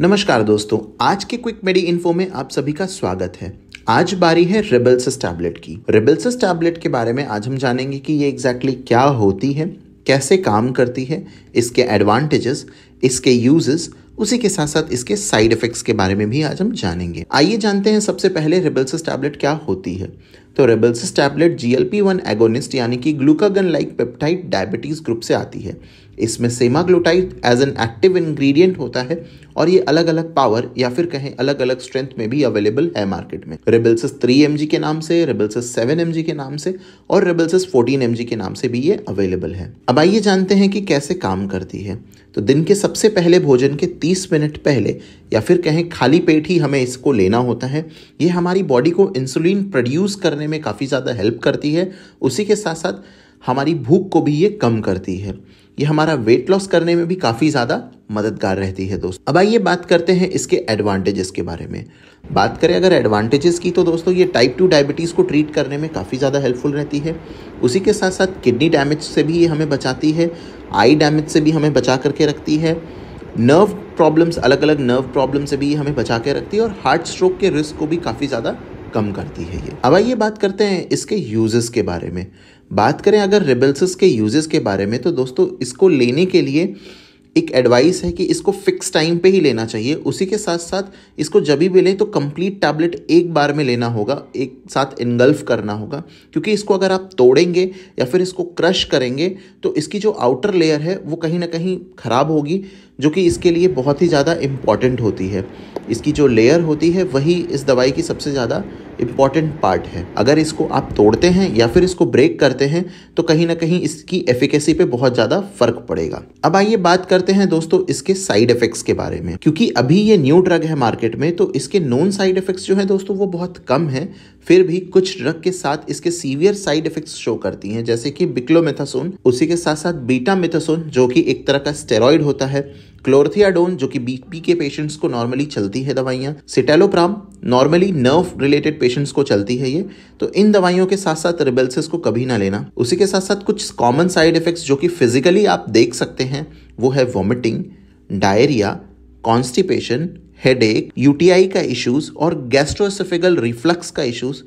नमस्कार दोस्तों आज के क्विक मेडी इन्फो में आप सभी का स्वागत है आज बारी है रेबल्सस टैबलेट की रेबल्सस टैबलेट के बारे में आज हम जानेंगे कि ये एग्जैक्टली exactly क्या होती है कैसे काम करती है इसके एडवांटेजेस इसके यूजेस उसी के साथ साथ इसके साइड इफेक्ट्स के बारे में भी आज हम जानेंगे आइए जानते हैं सबसे पहले रेबल्स टैबलेट क्या होती है तो Rybelsus tablet G one agonist यानी कि glucagon like peptide diabetes group से आती है इसमें semaglutide as an active ingredient होता है और ये अलग अलग पावर या फिर कहें अलग अलग स्ट्रेंथ में भी अवेलेबल है मार्केट में रेबल्सिस थ्री एम के नाम से रेबल्सिस सेवन एम के नाम से और रेबल्सिस फोर्टीन एम के नाम से भी ये अवेलेबल है अब आइए जानते हैं कि कैसे काम करती है तो दिन के सबसे पहले भोजन के 30 मिनट पहले या फिर कहें खाली पेट ही हमें इसको लेना होता है ये हमारी बॉडी को इंसुलिन प्रोड्यूस करने में काफ़ी ज़्यादा हेल्प करती है उसी के साथ साथ हमारी भूख को भी ये कम करती है ये हमारा वेट लॉस करने में भी काफ़ी ज़्यादा मददगार रहती है दोस्त अब आइए बात करते हैं इसके एडवांटेजेस के बारे में बात करें अगर एडवांटेजेस की तो दोस्तों ये टाइप टू डायबिटीज़ को ट्रीट करने में काफ़ी ज़्यादा हेल्पफुल रहती है उसी के साथ साथ किडनी डैमेज से भी ये हमें बचाती है आई डैमेज से भी हमें बचा करके रखती है नर्व प्रॉब्लम्स अलग अलग नर्व प्रॉब्लम से भी हमें बचा के रखती है और हार्ट स्ट्रोक के रिस्क को भी काफ़ी ज़्यादा कम करती है ये अब आइए बात करते हैं इसके यूजेस के बारे में बात करें अगर रिबल्सिस के यूजेस के बारे में तो दोस्तों इसको लेने के लिए एक एडवाइस है कि इसको फिक्स टाइम पे ही लेना चाहिए उसी के साथ साथ इसको जब भी लें तो कंप्लीट टैबलेट एक बार में लेना होगा एक साथ इनगल्फ करना होगा क्योंकि इसको अगर आप तोड़ेंगे या फिर इसको क्रश करेंगे तो इसकी जो आउटर लेयर है वो कहीं ना कहीं ख़राब होगी जो कि इसके लिए बहुत ही ज़्यादा इम्पॉर्टेंट होती है इसकी जो लेयर होती है वही इस दवाई की सबसे ज़्यादा इम्पॉर्टेंट पार्ट है अगर इसको आप तोड़ते हैं या फिर इसको ब्रेक करते हैं तो कहीं ना कहीं इसकी एफिकेसी पे बहुत ज़्यादा फर्क पड़ेगा अब आइए बात करते हैं दोस्तों इसके साइड इफेक्ट्स के बारे में क्योंकि अभी ये न्यू ड्रग है मार्केट में तो इसके नॉन साइड इफेक्ट्स जो है दोस्तों वो बहुत कम है फिर भी कुछ ड्रग के साथ इसके सीवियर साइड इफेक्ट्स शो करती हैं जैसे कि बिक्लोमेथासोन उसी के साथ साथ बीटा मेथासोन जो कि एक तरह का स्टेरॉयड होता है क्लोरथियाडोन जो कि बीपी के पेशेंट्स को नॉर्मली चलती है दवाइयाँ citalopram normally nerve related patients को चलती है ये तो इन दवाइयों के साथ साथ रिबेल्सिस को कभी ना लेना उसी के साथ साथ कुछ कॉमन साइड इफेक्ट्स जो कि फिजिकली आप देख सकते हैं वो है vomiting diarrhoea constipation headache UTI का इश्यूज और गैस्ट्रोसिफिकल रिफ्लक्स का issues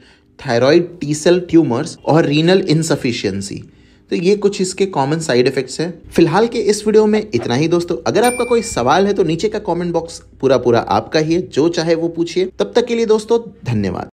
thyroid T cell tumours और रीनल इनसफिशियंसी तो ये कुछ इसके कॉमन साइड इफेक्ट्स हैं फिलहाल के इस वीडियो में इतना ही दोस्तों अगर आपका कोई सवाल है तो नीचे का कॉमेंट बॉक्स पूरा पूरा आपका ही है जो चाहे वो पूछिए तब तक के लिए दोस्तों धन्यवाद